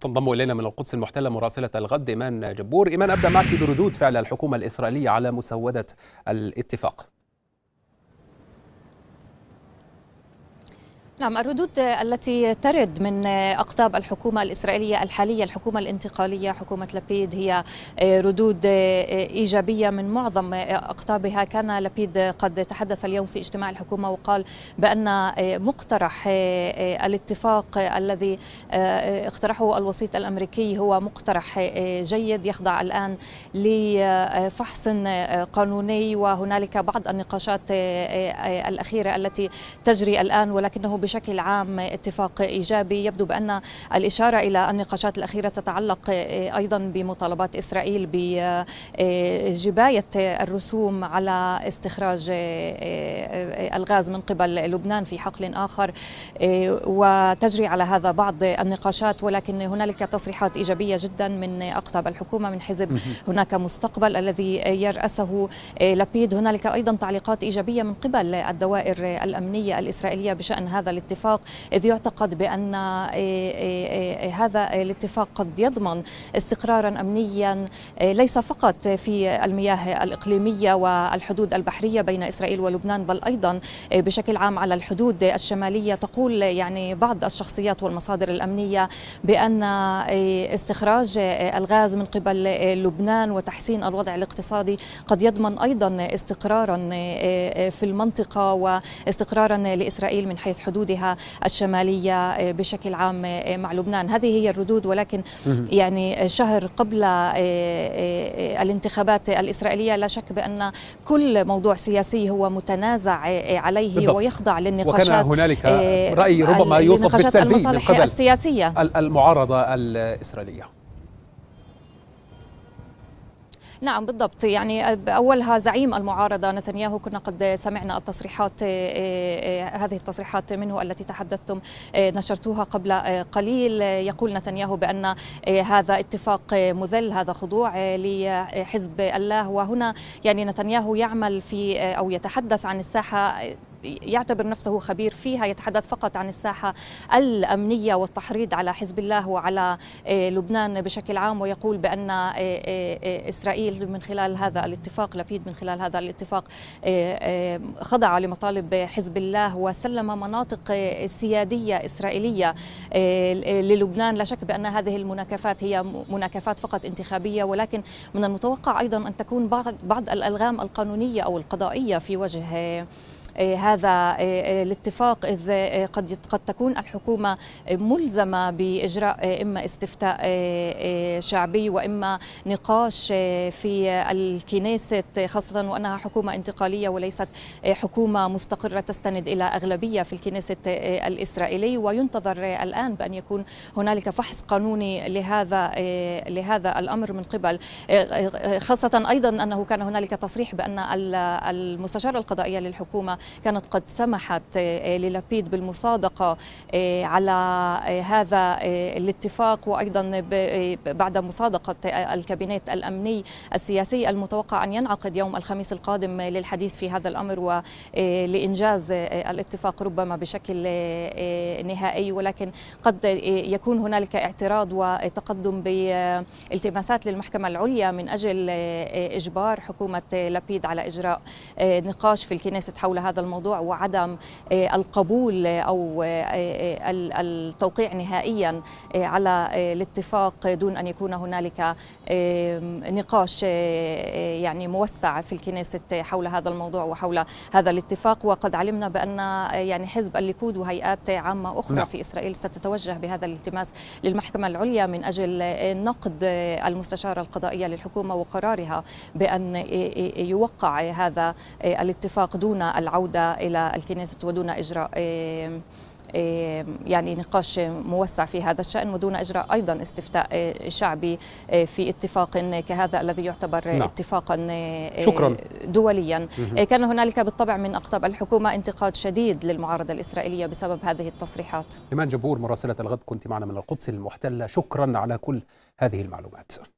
تنضم الينا من القدس المحتله مراسله الغد ايمان جبور ايمان ابدا معك بردود فعل الحكومه الاسرائيليه على مسوده الاتفاق نعم الردود التي ترد من أقطاب الحكومة الإسرائيلية الحالية الحكومة الانتقالية حكومة لبيد هي ردود إيجابية من معظم أقطابها كان لبيد قد تحدث اليوم في اجتماع الحكومة وقال بأن مقترح الاتفاق الذي اقترحه الوسيط الأمريكي هو مقترح جيد يخضع الآن لفحص قانوني وهنالك بعض النقاشات الأخيرة التي تجري الآن ولكنه بشكل عام اتفاق إيجابي يبدو بأن الإشارة إلى النقاشات الأخيرة تتعلق أيضا بمطالبات إسرائيل بجباية الرسوم على استخراج الغاز من قبل لبنان في حقل آخر وتجري على هذا بعض النقاشات ولكن هنالك تصريحات إيجابية جدا من أقطاب الحكومة من حزب هناك مستقبل الذي يرأسه لابيد هنالك أيضا تعليقات إيجابية من قبل الدوائر الأمنية الإسرائيلية بشأن هذا الاتفاق إذ يعتقد بأن إيه، إيه، إيه، هذا الاتفاق قد يضمن استقرارا أمنيا ليس فقط في المياه الإقليمية والحدود البحرية بين إسرائيل ولبنان بل أيضا بشكل عام على الحدود الشمالية تقول يعني بعض الشخصيات والمصادر الأمنية بأن استخراج الغاز من قبل لبنان وتحسين الوضع الاقتصادي قد يضمن أيضا استقرارا في المنطقة واستقرارا لإسرائيل من حيث حدود حدودها الشمالية آه، بشكل عام آه، مع لبنان هذه هي الردود ولكن يعني شهر قبل آه، الانتخابات الإسرائيلية لا شك بأن كل موضوع سياسي هو متنازع عليه بالضبط. ويخضع للنقاشات وكان هنالك رأي ربما يوصف بالسلبي من قبل السياسية المعارضة الإسرائيلية نعم بالضبط يعني أولها زعيم المعارضة نتنياهو كنا قد سمعنا التصريحات آه، آه، هذه التصريحات منه التي تحدثتم آه، نشرتوها قبل قليل يقول نتنياهو بأن هذا اتفاق مذل هذا خضوع لحزب الله وهنا يعني نتنياهو يعمل في أو يتحدث عن الساحة يعتبر نفسه خبير فيها يتحدث فقط عن الساحة الأمنية والتحريض على حزب الله وعلى آه، لبنان بشكل عام ويقول بأن آه، آه، إسرائيل من خلال هذا الاتفاق لبيد من خلال هذا الاتفاق خضع لمطالب حزب الله وسلم مناطق سيادية إسرائيلية للبنان لا شك بأن هذه المناكفات هي مناكفات فقط انتخابية ولكن من المتوقع أيضا أن تكون بعض الألغام القانونية أو القضائية في وجه إيه، هذا إيه، إيه، الاتفاق إذ قد قد تكون الحكومة ملزمة بإجراء إما استفتاء شعبي وإما نقاش في الكنيسة خاصة وأنها حكومة انتقالية وليست حكومة مستقرة تستند إلى أغلبية في الكنيسة الإسرائيلي وينتظر الآن بأن يكون هنالك فحص قانوني لهذا لهذا الأمر من قبل خاصة أيضا أنه كان هنالك تصريح بأن المستشارة القضائية للحكومة كانت قد سمحت آه، آه، للابيد بالمصادقة آه، على هذا الاتفاق وأيضا بعد مصادقة الكابينت الأمني السياسي المتوقع أن ينعقد يوم الخميس القادم للحديث في هذا الأمر ولإنجاز الاتفاق ربما بشكل نهائي ولكن قد يكون هنالك اعتراض وتقدم بالتماسات للمحكمة العليا من أجل إجبار حكومة لابيد على إجراء نقاش في الكنيسة حول هذا هذا الموضوع وعدم آه، القبول آه، أو آه، التوقيع نهائيا على الاتفاق دون أن يكون هنالك نقاش يعني موسع في الكنيسة حول هذا الموضوع وحول هذا الاتفاق وقد علمنا بأن يعني حزب الليكود وهيئات عامة أخرى لا. نعم. في إسرائيل ستتوجه بهذا الالتماس للمحكمة العليا من أجل نقد المستشارة القضائية للحكومة وقرارها بأن يوقع هذا الاتفاق دون العودة العودة إلى الكنيسة ودون إجراء إيه، إيه، يعني نقاش موسع في هذا الشأن ودون إجراء أيضا استفتاء إيه، شعبي في اتفاق كهذا الذي يعتبر نعم. اتفاقا شكرا. دوليا مهم. كان هنالك بالطبع من أقطاب الحكومة انتقاد شديد للمعارضة الإسرائيلية بسبب هذه التصريحات إيمان جبور مراسلة الغد كنت معنا من القدس المحتلة شكرا على كل هذه المعلومات